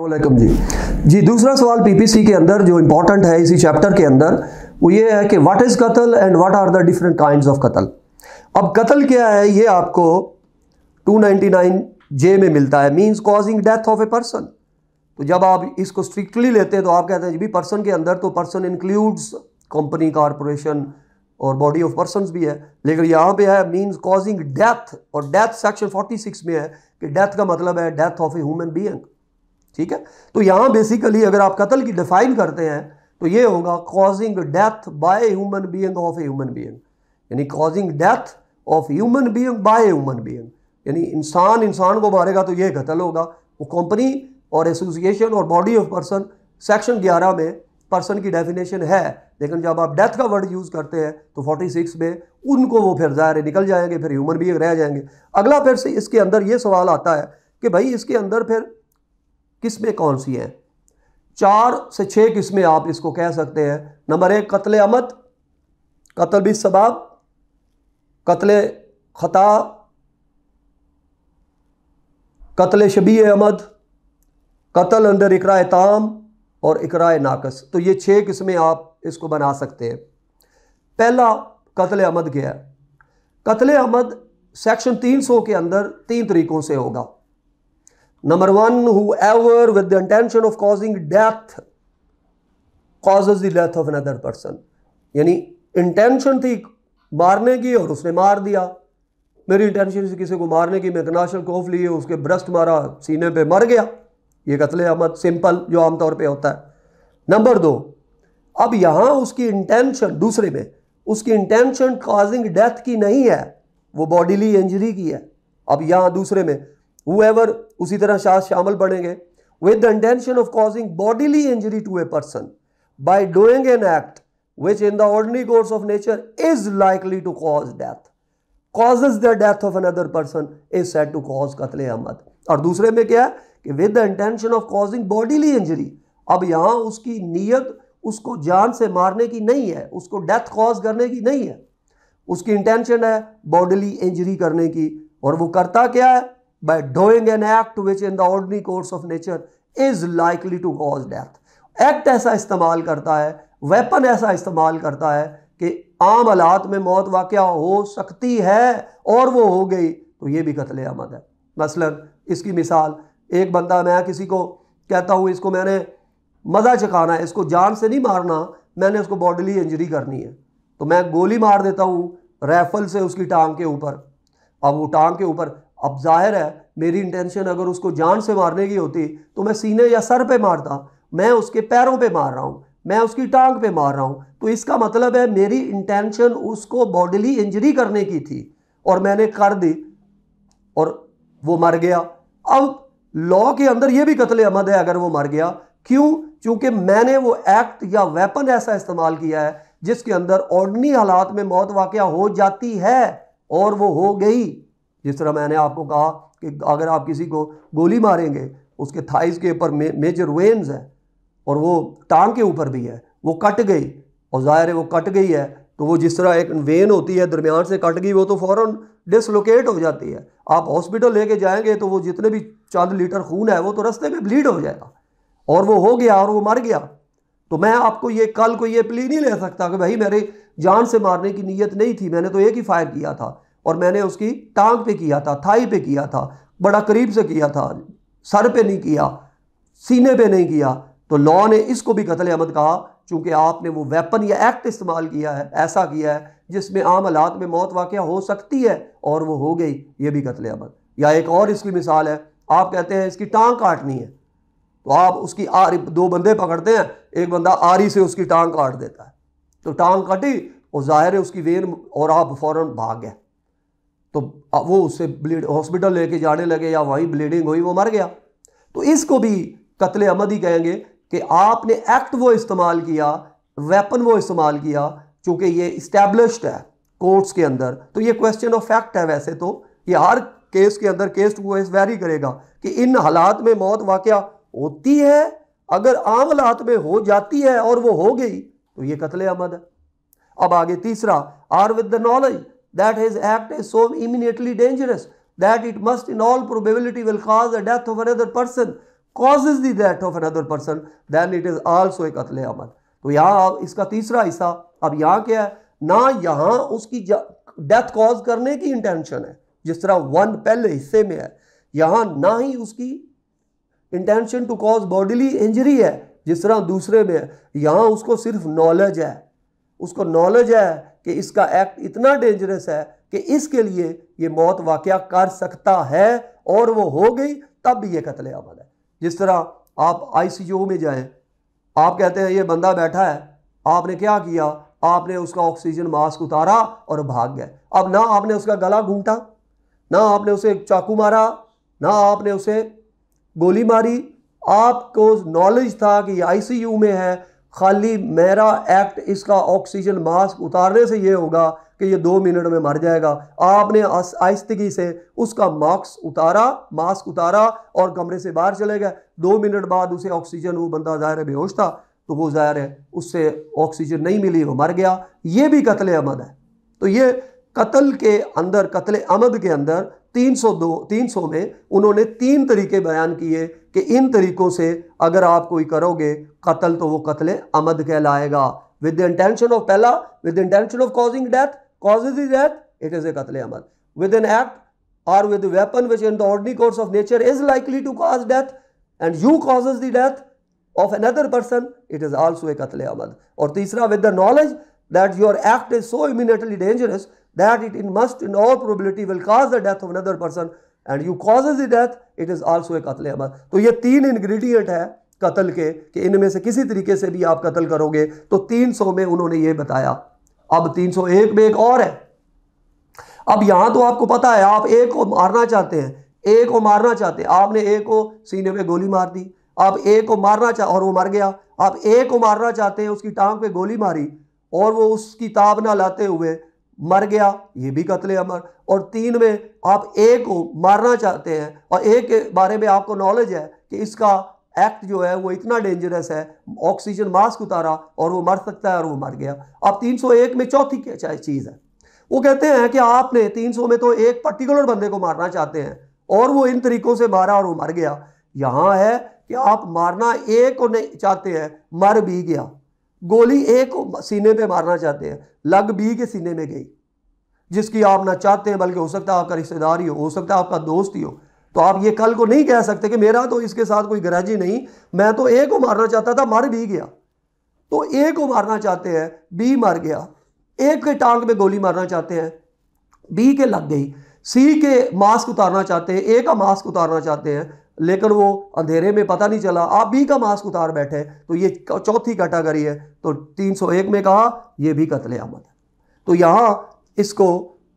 असलम जी जी दूसरा सवाल पीपीसी के अंदर जो इम्पोर्टेंट है इसी चैप्टर के अंदर वो ये है कि व्हाट इज़ कत्ल and what are the different kind of कत्ल अब कत्ल क्या है ये आपको 299 जे में मिलता है means causing death of a person तो जब आप इसको स्ट्रिक्टली लेते हैं तो आप कहते हैं जी पर्सन के अंदर तो पर्सन इंक्लूड्स कंपनी कॉरपोरेशन और बॉडी ऑफ पर्सन भी है लेकिन यहाँ पे है मीन्स कॉजिंग डेथ और डेथ सेक्शन 46 में है कि डेथ का मतलब है death of a human being ठीक है तो यहां बेसिकली अगर आप कत्ल की डिफाइन करते हैं तो ये होगा causing death by human being of a human being यानी causing death of human being by human being यानी इंसान इंसान को मारेगा तो ये कत्ल होगा वो कंपनी और एसोसिएशन और बॉडी ऑफ पर्सन सेक्शन 11 में पर्सन की डेफिनेशन है लेकिन जब आप डेथ का वर्ड यूज़ करते हैं तो 46 में उनको वो फिर ज़ाहिर निकल जाएंगे फिर ह्यूमन बीइंग रह जाएंगे अगला फिर से इसके अंदर ये सवाल आता है कि भाई इसके अंदर फिर किस्में कौन सी हैं चार से छः किस्में आप इसको कह सकते हैं नंबर एक कत्ल अमद कत्ल भी सबाब कत्ल ख़ता कत्ल शबी अहमद कत्ल अंडर इकरा ताम और इकरा नाकस तो ये छः किस्में आप इसको बना सकते हैं पहला कत्ल अहमद गया कत्ल अहमद सेक्शन 300 के अंदर तीन तरीक़ों से होगा one whoever with the intention of causing death causes the death of another person यानी इंटेंशन थी मारने की और उसने मार दिया मेरी इंटेंशन से किसी को मारने की मैं तनाशल कोफ लिए उसके ब्रस्ट मारा सीने पे मर गया ये कतल अहमद सिंपल जो आमतौर पे होता है नंबर दो अब यहां उसकी इंटेंशन दूसरे में उसकी इंटेंशन काजिंग डेथ की नहीं है वो बॉडीली इंजरी की है अब यहां दूसरे में हुएवर उसी तरह शाह शामिल बनेंगे with the intention of causing bodily injury to a person by doing an act which in the ordinary course of nature is likely to cause death causes the death of another person is said to cause कतले अहमद और दूसरे में क्या है कि with the intention of causing bodily injury अब यहां उसकी नीयत उसको जान से मारने की नहीं है उसको डेथ कॉज करने की नहीं है उसकी इंटेंशन है बॉडीली इंजरी करने की और वो करता क्या है by doing an act which in the ordinary course of nature is likely to cause death. Act ऐसा इस्तेमाल करता है वेपन ऐसा इस्तेमाल करता है कि आम हालात में मौत वाक्य हो सकती है और वो हो गई तो ये भी कतले आमद है मसलन इसकी मिसाल एक बंदा मैं किसी को कहता हूँ इसको मैंने मज़ा चकाना है इसको जान से नहीं मारना मैंने उसको बॉडीली इंजरी करनी है तो मैं गोली मार देता हूँ राइफल से उसकी टांग के ऊपर अब वो टांग के ऊपर अब जाहिर है मेरी इंटेंशन अगर उसको जान से मारने की होती तो मैं सीने या सर पे मारता मैं उसके पैरों पे मार रहा हूँ मैं उसकी टांग पे मार रहा हूँ तो इसका मतलब है मेरी इंटेंशन उसको बॉडीली इंजरी करने की थी और मैंने कर दी और वो मर गया अब लॉ के अंदर ये भी कत्ल अमद है अगर वो मर गया क्यों क्योंकि मैंने वो एक्ट या वेपन ऐसा इस्तेमाल किया है जिसके अंदर ऑर्डनी हालात में मौत वाक़ हो जाती है और वो हो गई जिस तरह मैंने आपको कहा कि अगर आप किसी को गोली मारेंगे उसके थाइस के ऊपर मे, मेजर वेन्स हैं और वो टांग के ऊपर भी है वो कट गई और ज़ाहिर है वो कट गई है तो वो जिस तरह एक वेन होती है दरमियान से कट गई वो तो फ़ौर डिसलोकेट हो जाती है आप हॉस्पिटल लेके जाएंगे तो वो जितने भी चंद लीटर खून है वो तो रस्ते में ब्लीड हो जाएगा और वो हो गया और वो मर गया तो मैं आपको ये कल को ये प्ली नहीं ले सकता कि भाई मेरे जान से मारने की नीयत नहीं थी मैंने तो एक ही फायर किया था और मैंने उसकी टांग पे किया था थाई पे किया था बड़ा करीब से किया था सर पे नहीं किया सीने पे नहीं किया तो लॉ ने इसको भी कतल अहमद कहा चूँकि आपने वो वेपन या एक्ट इस्तेमाल किया है ऐसा किया है जिसमें आम हालात में मौत वाक़ हो सकती है और वो हो गई ये भी कतल अहमद या एक और इसकी मिसाल है आप कहते हैं इसकी टांग काटनी है तो आप उसकी आरी दो बंदे पकड़ते हैं एक बंदा आरी से उसकी टांग काट देता है तो टांग काटी और ज़ाहिर है उसकी वेन और आप फ़ौर भाग गए तो वो उससे ब्लीड हॉस्पिटल लेके जाने लगे या वहीं ब्लीडिंग हुई वो मर गया तो इसको भी कत्ले अमद ही कहेंगे कि आपने एक्ट वो इस्तेमाल किया वेपन वो इस्तेमाल किया चूंकि ये इस्टेब्लिश्ड है कोर्ट्स के अंदर तो ये क्वेश्चन ऑफ फैक्ट है वैसे तो ये हर केस के अंदर केस टू केस वेरी करेगा कि इन हालात में मौत वाक़ होती है अगर आम हालात में हो जाती है और वो हो गई तो ये कत्ल अमद है अब आगे तीसरा or with the knowledge that his act is so imminently dangerous that it must in all probability will cause the death of another person causes the death of another person then it is also a कत्ल amal तो यहाँ इसका तीसरा हिस्सा अब यहाँ क्या है ना यहाँ उसकी डेथ कॉज करने की इंटेंशन है जिस तरह वन पहले हिस्से में है यहाँ ना ही उसकी intention to cause bodily injury है जिस तरह दूसरे में है यहाँ उसको सिर्फ नॉलेज है उसको नॉलेज है कि इसका एक्ट इतना डेंजरस है कि इसके लिए ये मौत वाक़ कर सकता है और वो हो गई तब भी ये कतल अमल है जिस तरह आप आईसीयू में जाएं आप कहते हैं ये बंदा बैठा है आपने क्या किया आपने उसका ऑक्सीजन मास्क उतारा और भाग गए अब ना आपने उसका गला घूमटा ना आपने उसे चाकू मारा ना आपने उसे गोली मारी आपको नॉलेज था कि आईसीयू में है खाली मेरा एक्ट इसका ऑक्सीजन मास्क उतारने से ये होगा कि ये दो मिनट में मर जाएगा आपने आहिस्तगी से उसका मास्क उतारा मास्क उतारा और कमरे से बाहर चले गए दो मिनट बाद उसे ऑक्सीजन वो बंदा ज़ाहिर है बेहोश था तो वो ज़ाहिर है उससे ऑक्सीजन नहीं मिली वो मर गया ये भी कत्ल अमद है तो ये कत्ल के अंदर कत्ल अमद के अंदर 302 सौ में उन्होंने तीन तरीके बयान किए कि इन तरीकों से अगर आप कोई करोगे कत्ल तो वो कत्ल अमद कहलाएगा विद द इंटेंशन ऑफ पहला with the intention of causing death causes is death it is a कत्ल अमद with an act or with weapon which in the course of nature is likely to cause death and you causes the death of another person it is also a कत्ल अमद और तीसरा with the knowledge that your act is so immediately dangerous that it must in all probability will cause the death of another person and you causes the death it is also a कत्ल अमल तो ये तीन ingredient है कत्ल के कि इनमें से किसी तरीके से भी आप कत्ल करोगे तो 300 में उन्होंने ये बताया अब 301 में एक और है अब यहां तो आपको पता है आप एक को मारना चाहते हैं एक को मारना चाहते हैं आपने एक को सीने में गोली मार दी आप एक को मारना चाह और वो मर गया आप एक को मारना चाहते हैं उसकी टांग पे गोली मारी और वो उसकी ताब ना लाते हुए मर गया ये भी कत्ल अमर और तीन में आप ए को मारना चाहते हैं और ए के बारे में आपको नॉलेज है कि इसका एक्ट जो है वो इतना डेंजरस है ऑक्सीजन मास्क उतारा और वो मर सकता है और वो मर गया अब 301 में चौथी क्या चीज़ है वो कहते हैं कि आपने 300 में तो एक पर्टिकुलर बंदे को मारना चाहते हैं और वो इन तरीकों से मारा और वो मर गया यहाँ है कि आप मारना एक को नहीं चाहते हैं मर भी गया गोली ए को सीने पे मारना चाहते हैं लग बी के सीने में गई जिसकी आप ना चाहते हैं बल्कि हो सकता है आपका रिश्तेदार ही हो हो सकता है आपका दोस्त ही हो तो आप ये कल को नहीं कह सकते कि मेरा तो इसके साथ कोई ग्रहजी नहीं मैं तो ए को मारना चाहता था मर भी गया तो ए को मारना चाहते हैं बी मर गया ए के टांग में गोली मारना चाहते हैं बी के लग गई सी के मास्क उतारना चाहते हैं ए का मास्क उतारना चाहते हैं लेकिन वो अंधेरे में पता नहीं चला आप बी का मास्क उतार बैठे तो ये चौथी कैटागरी है तो 301 में कहा यह भी कतले आमद है तो यहाँ इसको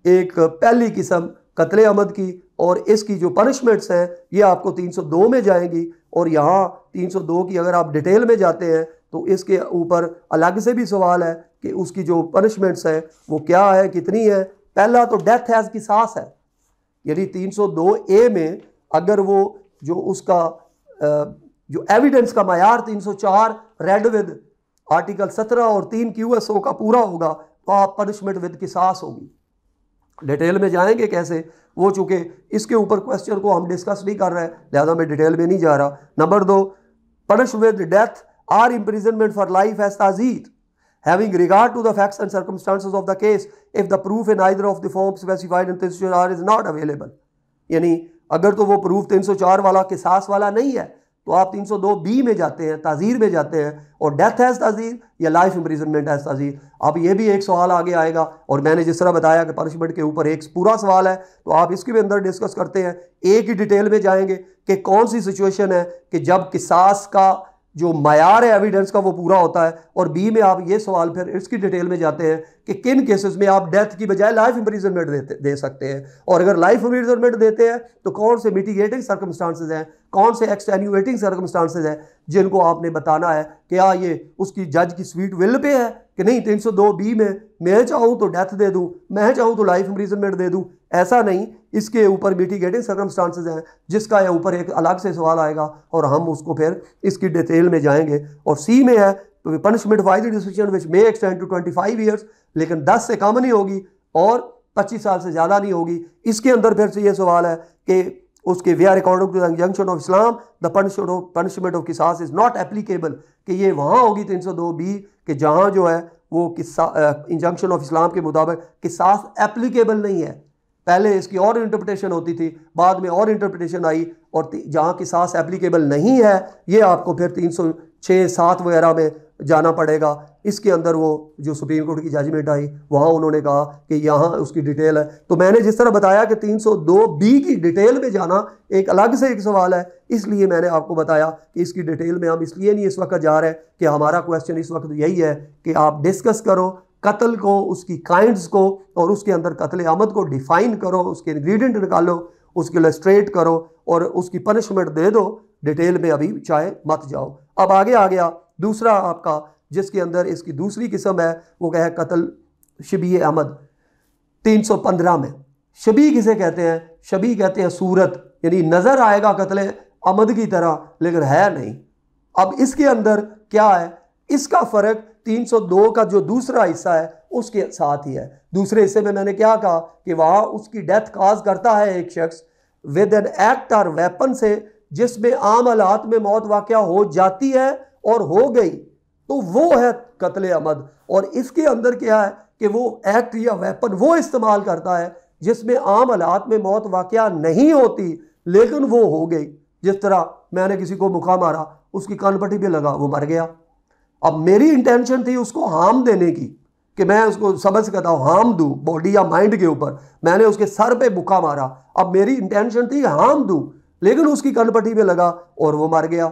एक पहली किस्म कतले आमद की और इसकी जो पनिशमेंट्स हैं ये आपको 302 में जाएंगी और यहाँ 302 की अगर आप डिटेल में जाते हैं तो इसके ऊपर अलग से भी सवाल है कि उसकी जो पनिशमेंट्स हैं वो क्या है कितनी है पहला तो डेथ हैज़ की सास है यानी 302 ए में अगर वो जो उसका जो एविडेंस का मैार 304 रेड विद आर्टिकल 17 और तीन क्यू एस ओ का पूरा होगा तो आप पनिशमेंट विद किसास होगी डिटेल में जाएंगे कैसे वो चूंकि इसके ऊपर क्वेश्चन को हम डिस्कस नहीं कर रहे हैं लिहाजा मैं डिटेल में नहीं जा रहा नंबर दो punish with death or imprisonment for life as ताजीद having regard to the facts and circumstances of the case if the proof in either of the form specified in 304 is not available यानी अगर तो वो proof 304 वाला किसास वाला नहीं है तो आप 302 बी में जाते हैं ताजीर में जाते हैं और डेथ हैज़ ताजीर या लाइफ इम्प्रिजनमेंट हैज़ ताजीर अब ये भी एक सवाल आगे आएगा और मैंने जिस तरह बताया कि पनिशमेंट के ऊपर एक पूरा सवाल है तो आप इसके भी अंदर डिस्कस करते हैं एक ही डिटेल में जाएंगे कि कौन सी सिचुएशन है कि जब किसास का जो मैार है एविडेंस का वो पूरा होता है और बी में आप ये सवाल फिर इसकी डिटेल में जाते हैं कि किन केसेस में आप डेथ की बजाय लाइफ इम्प्रिजनमेंट दे सकते हैं और अगर लाइफ इम्प्रिजनमेंट देते हैं तो कौन से मिटिगेटिंग सर्कमस्टांसेज हैं कौन से एक्सटेन्यूएटिंग सर्कमस्टांसेज हैं जिनको आपने बताना है कि आ हाँ, ये उसकी जज की स्वीट विल पे है कि नहीं तीन सौ दो बी में मैं चाहूँ तो डेथ दे दूँ मैं चाहूँ तो लाइफ इम्प्रीजनमेंट दे दूँ ऐसा नहीं इसके ऊपर मिटिगेटिंग सर्कमस्टांसेज हैं जिसका यह ऊपर एक अलग से सवाल आएगा और हम उसको फिर इसकी डिटेल में जाएंगे और सी में है तो punishment wise decision which may extend to twenty five years लेकिन दस से कम नहीं होगी और पच्चीस साल से ज़्यादा नहीं होगी इसके अंदर फिर से ये सवाल है कि उसके whereas according to injunction of Islam the punishment of punishment of किसास इज़ नॉट एप्लीकेबल कि ये वहाँ होगी तीन तो सौ दो बी कि जहाँ जो है वो किस्सा इंजंक्शन ऑफ इस्लाम के मुताबिक किसास एप्लीकेबल नहीं है पहले इसकी और इंटरप्रिटेशन होती थी बाद में और इंटरप्रिटेशन आई और जहाँ की सास एप्लीकेबल नहीं है ये आपको फिर तीन सौ छः सात वगैरह में जाना पड़ेगा इसके अंदर वो जो सुप्रीम कोर्ट की जजमेंट आई वहाँ उन्होंने कहा कि यहाँ उसकी डिटेल है तो मैंने जिस तरह बताया कि 302 बी की डिटेल में जाना एक अलग से एक सवाल है इसलिए मैंने आपको बताया कि इसकी डिटेल में हम इसलिए नहीं इस वक्त जा रहे कि हमारा क्वेश्चन इस वक्त यही है कि आप डिस्कस करो कत्ल को उसकी काइंड्स को और उसके अंदर कत्ल आमद को डिफ़ाइन करो उसके इंग्रेडिएंट निकालो उसके लिए स्ट्रेट करो और उसकी पनिशमेंट दे दो डिटेल में अभी चाहे मत जाओ अब आगे आ गया दूसरा आपका जिसके अंदर इसकी दूसरी किस्म है वो क्या है कत्ल शबी अहमद 315 में शबी किसे कहते हैं शबी कहते हैं सूरत यानी नज़र आएगा कत्ल अहमद की तरह लेकिन है नहीं अब इसके अंदर क्या है इसका फ़र्क 302 का जो दूसरा हिस्सा है उसके साथ ही है दूसरे हिस्से में मैंने क्या कहा कि वहां उसकी डेथ काज करता है एक शख्स विद एन एक्ट और वेपन से जिसमें आम हालात में मौत वाक़ हो जाती है और हो गई तो वो है कतले अमद और इसके अंदर क्या है कि वो एक्ट या वेपन वो इस्तेमाल करता है जिसमें आम हालात में मौत वाक़ नहीं होती लेकिन वो हो गई जिस तरह मैंने किसी को मुखा मारा उसकी कानपट्टी पे लगा वो मर गया अब मेरी इंटेंशन थी उसको हार्म देने की कि मैं उसको सबक कहता हूँ हार्म दूँ बॉडी या माइंड के ऊपर मैंने उसके सर पे बुखा मारा अब मेरी इंटेंशन थी हार्म दूँ लेकिन उसकी कनपट्टी में लगा और वो मर गया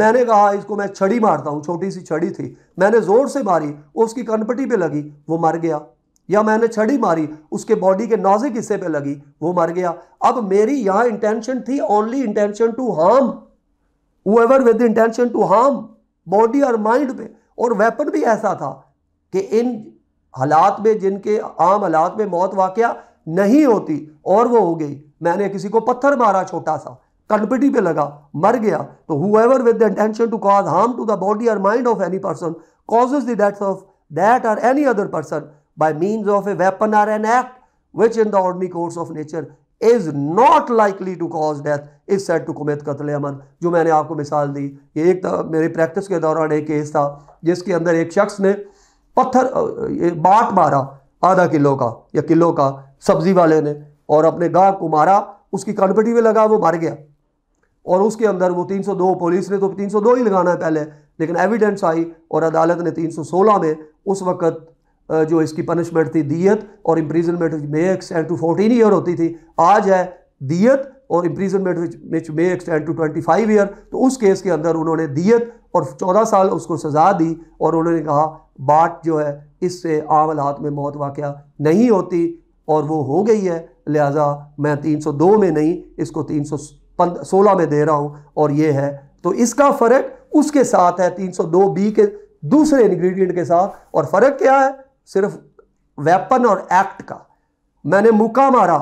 मैंने कहा इसको मैं छड़ी मारता हूँ छोटी सी छड़ी थी मैंने ज़ोर से मारी उसकी कनपट्टी पे लगी वो मर गया या मैंने छड़ी मारी उसके बॉडी के नाजिक हिस्से पे लगी वो मर गया अब मेरी यहाँ इंटेंशन थी only intention to harm whoever to harm body और माइंड पे और वेपन भी ऐसा था कि इन हालात में जिनके आम हालात में मौत वाक़ नहीं होती और वो हो गई मैंने किसी को पत्थर मारा छोटा सा कनपटी पे लगा मर गया तो ever with the intention to cause harm to the body और mind of any person causes the death of that or any other person by means of a weapon or an act which in the ordinary course of nature is not likely to cause death is said to commit कतल अमन जो मैंने आपको मिसाल दी ये एक मेरी practice के दौरान एक केस था जिसके अंदर एक शख्स ने पत्थर बाट मारा आधा किलो का या किलो का सब्जी वाले ने और अपने गाह को मारा उसकी कनपटी में लगा वो मर गया और उसके अंदर वो 302 पुलिस ने तो 302 ही लगाना है पहले लेकिन एविडेंस आई और अदालत ने 316 में उस वक्त जो इसकी पनिशमेंट थी दियत और imprisonment may extend to fourteen year होती थी आज है दियत और imprisonment which may extend to twenty five year तो उस केस के अंदर उन्होंने दियत और चौदह साल उसको सज़ा दी और उन्होंने कहा बाट जो है इससे आम हालात में मौत वाक़ नहीं होती और वो हो गई है लिहाजा मैं तीन सौ दो में नहीं इसको तीन सौ सोलह में दे रहा हूँ और ये है तो इसका फ़र्क उसके साथ है तीन सौ दो बी के दूसरे इंग्रेडिएंट के साथ और फ़र्क क्या है सिर्फ वेपन और एक्ट का मैंने मुका मारा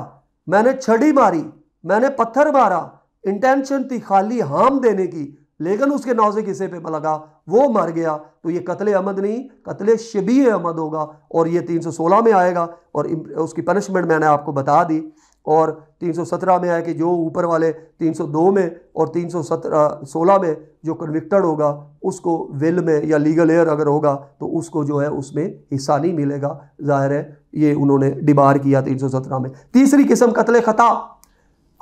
मैंने छड़ी मारी मैंने पत्थर मारा इंटेंशन थी खाली हाम देने की लेकिन उसके नौजे किसे पे लगा वो मर गया तो ये कत्ल अहमद नहीं कत्ल शबी अमद होगा और ये 316 में आएगा और उसकी पनिशमेंट मैंने आपको बता दी और 317 में आया कि जो ऊपर वाले 302 में और 317 सोलह में जो कन्विक्टड होगा उसको विल में या लीगल एयर अगर होगा तो उसको जो है उसमें हिस्सा नहीं मिलेगा जाहिर है ये उन्होंने डिबार किया 317 में तीसरी किस्म कत्ल ख़ता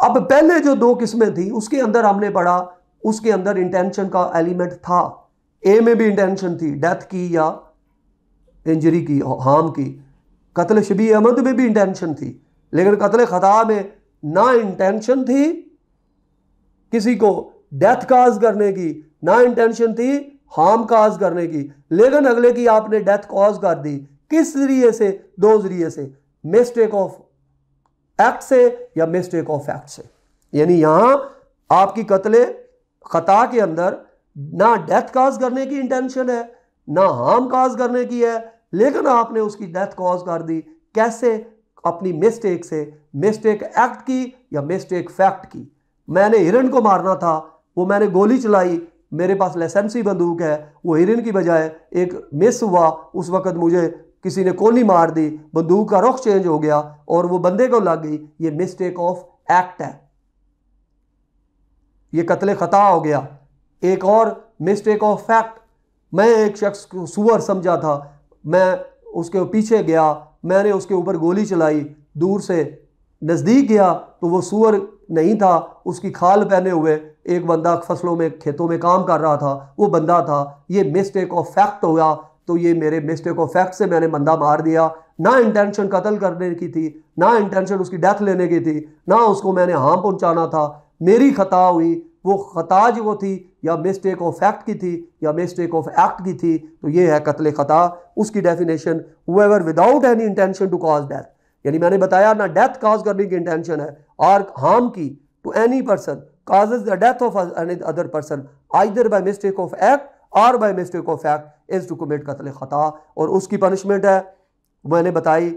अब पहले जो दो किस्में थी उसके अंदर हमने पढ़ा उसके अंदर इंटेंशन का एलिमेंट था ए में भी इंटेंशन थी डेथ की या इंजरी की हार्म की कत्ल शबी अहमद में भी इंटेंशन थी लेकिन कतले ख़ता में ना इंटेंशन थी किसी को डेथ काज करने की ना इंटेंशन थी हार्म काज करने की लेकिन अगले की आपने डेथ कॉज कर दी किस जरिए से दो जरिए से मिस्टेक ऑफ एक्ट से या मिस्टेक ऑफ एक्ट से यानी यहां आपकी कत्ले ख़ता के अंदर ना डेथ काज करने की इंटेंशन है ना हार्म काज करने की है लेकिन आपने उसकी डेथ कॉज कर दी कैसे अपनी मिस्टेक से मिस्टेक एक्ट की या मिस्टेक फैक्ट की मैंने हिरन को मारना था वो मैंने गोली चलाई मेरे पास लाइसेंसी बंदूक है वो हिरन की बजाय एक मिस हुआ उस वक्त मुझे किसी ने कोली मार दी बंदूक का रुख चेंज हो गया और वो बंदे को लग गई ये मिस्टेक ऑफ एक्ट है ये कत्ले ख़ता हो गया एक और मिस्टेक ऑफ फैक्ट मैं एक शख्स को सुअर समझा था मैं उसके पीछे गया मैंने उसके ऊपर गोली चलाई दूर से नज़दीक गया तो वो सूअर नहीं था उसकी खाल पहने हुए एक बंदा फसलों में खेतों में काम कर रहा था वो बंदा था ये मिस्टेक ऑफ फैक्ट हुआ तो ये मेरे मिस्टेक ऑफ फैक्ट से मैंने बंदा मार दिया ना इंटेंशन कत्ल करने की थी ना इंटेंशन उसकी डेथ लेने की थी ना उसको मैंने हाँ पहुँचाना था मेरी खता हुई वो ख़ता जो वो थी या मिस्टेक ऑफ फैक्ट की थी या मिस्टेक ऑफ एक्ट की थी तो ये है कत्ल ख़ता उसकी definition whoever without any intention to cause death यानी मैंने बताया ना डेथ काज करने की इंटेंशन है और हार्म की to any person cause the death of other person either by mistake of act और by mistake of act is to commit कत्ल ख़ता और उसकी पनिशमेंट है मैंने बताई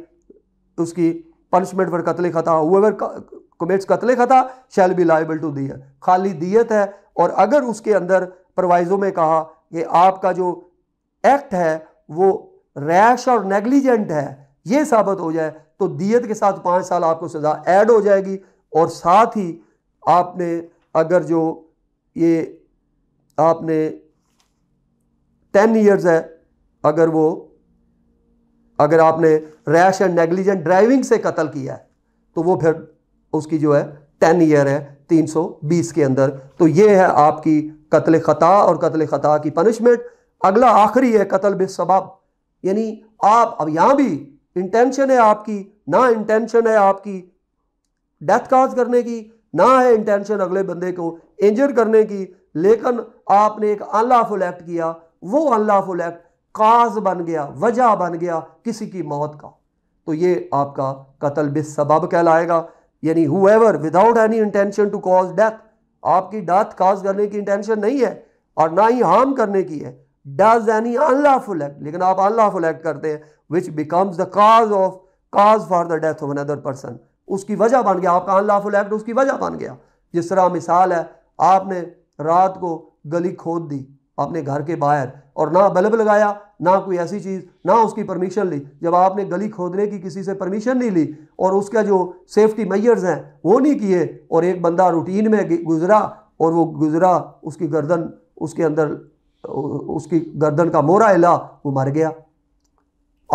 उसकी पनिशमेंट फॉर कतले खता हुएवर कमेट्स कतले खता शैल बी लाइबल टू दियत खाली दियत है और अगर उसके अंदर प्रवाइजों में कहा कि आपका जो एक्ट है वो रैश और नेग्लिजेंट है ये साबित हो जाए तो दियत के साथ पाँच साल आपको सज़ा ऐड हो जाएगी और साथ ही आपने अगर जो ये आपने टेन ईयर्स है अगर वो अगर आपने रैश एंड नेग्लिजेंट ड्राइविंग से कत्ल किया है तो वो फिर उसकी जो है टेन ईयर है 320 के अंदर तो ये है आपकी कत्ल ख़ता और कत्ल ख़ता की पनिशमेंट अगला आखिरी है कत्ल बेसबाब यानी आप अब यहाँ भी इंटेंशन है आपकी ना इंटेंशन है आपकी डेथ काज करने की ना है इंटेंशन अगले बंदे को इंजर करने की लेकिन आपने एक अनलाफुल एक्ट किया वो अनलाफुल एक्ट काज बन गया वजह बन गया किसी की मौत का तो ये आपका कत्ल बिस सबब कहलाएगा यानी ever without any intention to cause death आपकी डेथ काज करने की इंटेंशन नहीं है और ना ही हार्म करने की है डज एनी अनलॉफुल एक्ट लेकिन आप अनलॉफुल एक्ट करते हैं which becomes the cause of cause for the death of another person उसकी वजह बन गया आपका अनलॉफुल एक्ट उसकी वजह बन गया जिस तरह मिसाल है आपने रात को गली खोद दी आपने घर के बाहर और ना बल्ब लगाया ना कोई ऐसी चीज़ ना उसकी परमिशन ली जब आपने गली खोदने की किसी से परमिशन नहीं ली और उसका जो सेफ्टी मैयर्स हैं वो नहीं किए और एक बंदा रूटीन में गुजरा और वो गुजरा उसकी गर्दन उसके अंदर उसकी गर्दन का मोरा हिला वो मर गया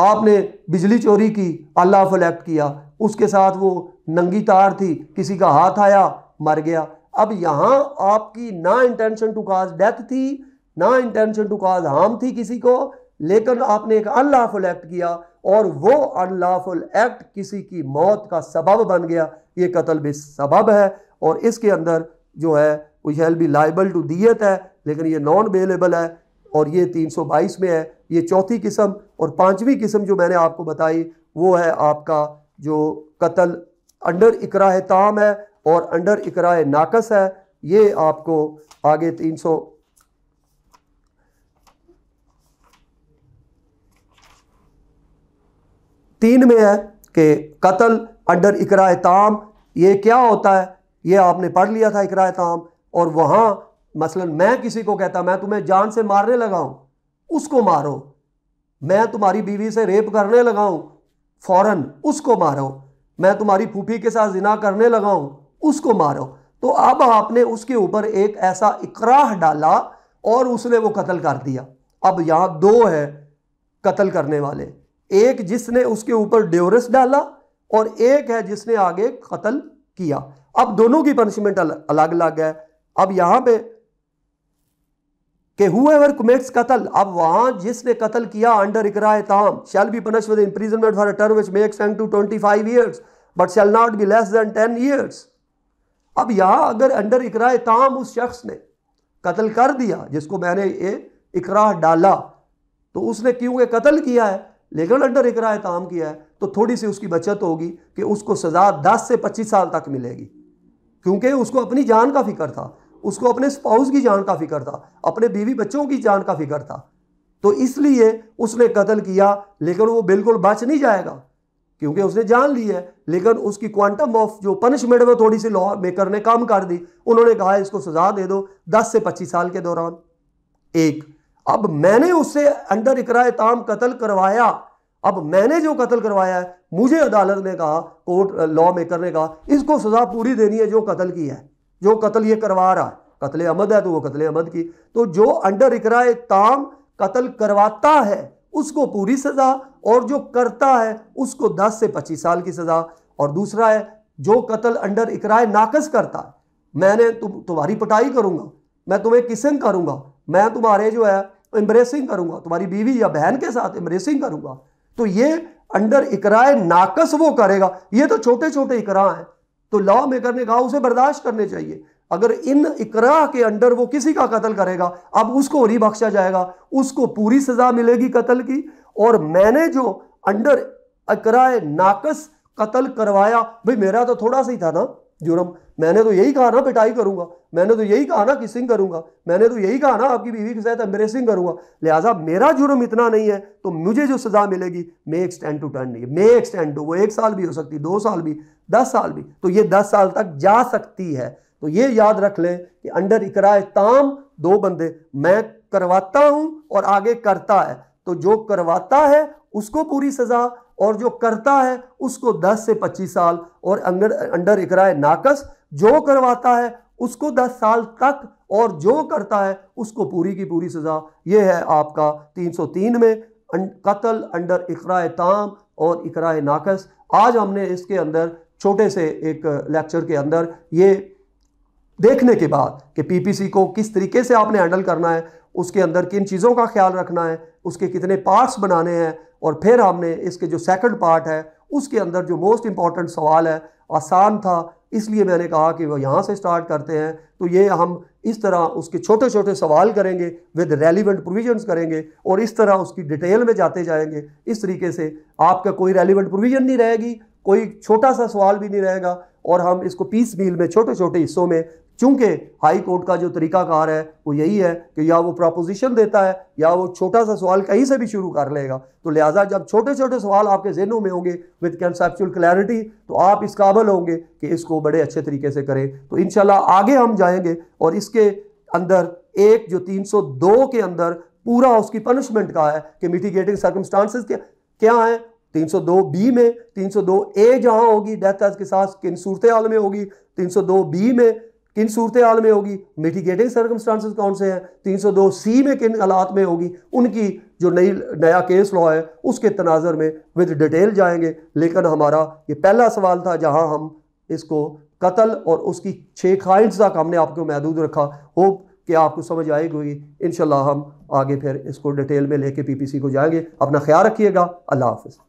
आपने बिजली चोरी की अल्लाह फलैक्ट किया उसके साथ वो नंगी तार थी किसी का हाथ आया मर गया अब यहाँ आपकी ना इंटेंशन टू काज डेथ थी ना इंटेंशन टू काज हार्म थी किसी को लेकिन आपने एक अनलाफुल एक्ट किया और वो अनलाफुल एक्ट किसी की मौत का सबब बन गया ये कत्ल भी सबब है और इसके अंदर जो है वो शैल बी लाइबल टू दियत है लेकिन ये नॉन अवेलेबल है और ये 322 में है ये चौथी किस्म और पांचवी किस्म जो मैंने आपको बताई वो है आपका जो कत्ल अंडर इकरा ताम है और अंडर इकराह नाकस है ये आपको आगे तीन सौ तीन में है कि कत्ल अंडर इकरा ताम ये क्या होता है ये आपने पढ़ लिया था इकरा ताम और वहाँ मसलन मैं किसी को कहता मैं तुम्हें जान से मारने लगाऊँ उसको मारो मैं तुम्हारी बीवी से रेप करने लगाऊँ फ़ौरन उसको मारो मैं तुम्हारी फूफी के साथ जिना करने लगाऊँ उसको मारो तो अब आपने उसके ऊपर एक ऐसा इकराह डाला और उसने वो कत्ल कर दिया अब यहाँ दो है कत्ल करने वाले एक जिसने उसके ऊपर ड्योरस डाला और एक है जिसने आगे कत्ल किया अब दोनों की पनिशमेंट अलग अलग है अब यहां पे कि हुएवर कमेट्स कत्ल अब वहां जिसने कत्ल किया अंडर इकराए ताम shall be punish with imprisonment for a term which makes and to 25 years but shall not be less than ten years अब यहां अगर अंडर इकराए ताम उस शख्स ने कत्ल कर दिया जिसको मैंने ये इकराह डाला तो उसने क्यों ये कत्ल किया है लेकिन अंडर राय काम किया है तो थोड़ी सी उसकी बचत होगी कि उसको सज़ा दस से पच्चीस साल तक मिलेगी क्योंकि उसको अपनी जान का फिक्र था उसको अपने स्पाउस की जान का फिक्र था अपने बीवी बच्चों की जान का फिक्र था तो इसलिए उसने कत्ल किया लेकिन वो बिल्कुल बच नहीं जाएगा क्योंकि उसने जान ली है लेकिन उसकी क्वांटम ऑफ जो पनिशमेंट वो थोड़ी सी लॉ मेकर ने काम कर दी उन्होंने कहा इसको सजा दे दो दस से पच्चीस साल के दौरान एक अब मैंने उससे अंडर इकराए ताम कत्ल करवाया अब मैंने जो कत्ल करवाया है मुझे अदालत ने कहा कोर्ट लॉ मेकर ने कहा इसको सज़ा पूरी देनी है जो कत्ल की है जो कत्ल ये करवा रहा है कत्ल अमद है तो वो कत्ल अमद की तो जो अंडर इकराए ताम कत्ल करवाता है उसको पूरी सज़ा और जो करता है उसको 10 से 25 साल की सज़ा और दूसरा है जो कत्ल अंडर इकराए नाकस करता है मैंने तुम तुम्हारी पटाई करूँगा मैं तुम्हें किसन करूंगा मैं तुम्हारे जो है एम्ब्रेसिंग तो करूंगा तुम्हारी बीवी या बहन के साथ एम्ब्रेसिंग करूंगा तो ये अंडर इकराए नाकस वो करेगा ये तो छोटे छोटे इकरा हैं तो लॉ मेकर ने कहा उसे बर्दाश्त करने चाहिए अगर इन इकरा के अंडर वो किसी का कत्ल करेगा अब उसको नहीं बख्शा जाएगा उसको पूरी सजा मिलेगी कत्ल की और मैंने जो अंडर इकराए नाकस कत्ल करवाया भाई मेरा तो थोड़ा सा ही था ना जुर्म मैंने तो यही कहा ना पिटाई करूंगा मैंने तो यही कहा ना किसिंग करूंगा मैंने तो यही कहा ना आपकी बीवी के साथ एम्बरेसिंग करूंगा लिहाजा मेरा जुर्म इतना नहीं है तो मुझे जो सजा मिलेगी मे एक्सटेंड टू टर्न नहीं मे एक्सटेंड टू वो एक साल भी हो सकती दो साल भी दस साल भी तो ये दस साल तक जा सकती है तो ये याद रख लें कि अंडर इकराए ताम दो बंदे मैं करवाता हूं और आगे करता है तो जो करवाता है उसको पूरी सज़ा और जो करता है उसको 10 से 25 साल और अंडर अंडर इकराए नाकस जो करवाता है उसको दस साल तक और जो करता है उसको पूरी की पूरी सज़ा ये है आपका 303 में अं-, कत्ल अंडर इकरा ताम और इकरा नाकस आज हमने इसके अंदर छोटे से एक लेक्चर के अंदर ये देखने के बाद कि पीपीसी को किस तरीके से आपने हैंडल करना है उसके अंदर किन चीज़ों का ख्याल रखना है उसके कितने पार्ट्स बनाने हैं और फिर हमने इसके जो सेकंड पार्ट है उसके अंदर जो मोस्ट इम्पॉर्टेंट सवाल है आसान था इसलिए मैंने कहा कि वह यहाँ से स्टार्ट करते हैं तो ये हम इस तरह उसके छोटे छोटे सवाल करेंगे विद रेलिवेंट प्रोविजंस करेंगे और इस तरह उसकी डिटेल में जाते जाएंगे इस तरीके से आपका कोई रेलिवेंट प्रोविजन नहीं रहेगी कोई छोटा सा सवाल भी नहीं रहेगा और हम इसको पीस मील में छोटे छोटे हिस्सों में चूंकि हाई कोर्ट का जो तरीकाकार है वो यही है कि या वो प्रोपोजिशन देता है या वो छोटा सा सवाल कहीं से भी शुरू कर लेगा तो लिहाजा जब छोटे छोटे सवाल आपके जहनों में होंगे विद कंसेप्चुअल क्लैरिटी तो आप इस काबल होंगे कि इसको बड़े अच्छे तरीके से करें तो इन आगे हम जाएंगे और इसके अंदर एक जो 302 के अंदर पूरा उसकी पनिशमेंट का है कि मिटिगेटिंग सर्कमस्टांसिस क्या क्या हैं 302 बी में 302 ए जहां होगी डेथ के साथ किन सूरत हाल में होगी 302 बी में किन सूरत हाल में होगी मिटिगेटिंग सर्कमस्टांसिस कौन से हैं 302 सी में किन हालात में होगी उनकी जो नई नया केस लॉ है उसके तनाजर में विद डिटेल जाएंगे लेकिन हमारा ये पहला सवाल था जहां हम इसको कत्ल और उसकी छः खाइंड्स तक हमने आपको महदूद रखा होप कि आपको समझ आएगी होगी इन हम आगे फिर इसको डिटेल में लेके सी को जाएंगे अपना ख्याल रखिएगा अल्लाह हाफ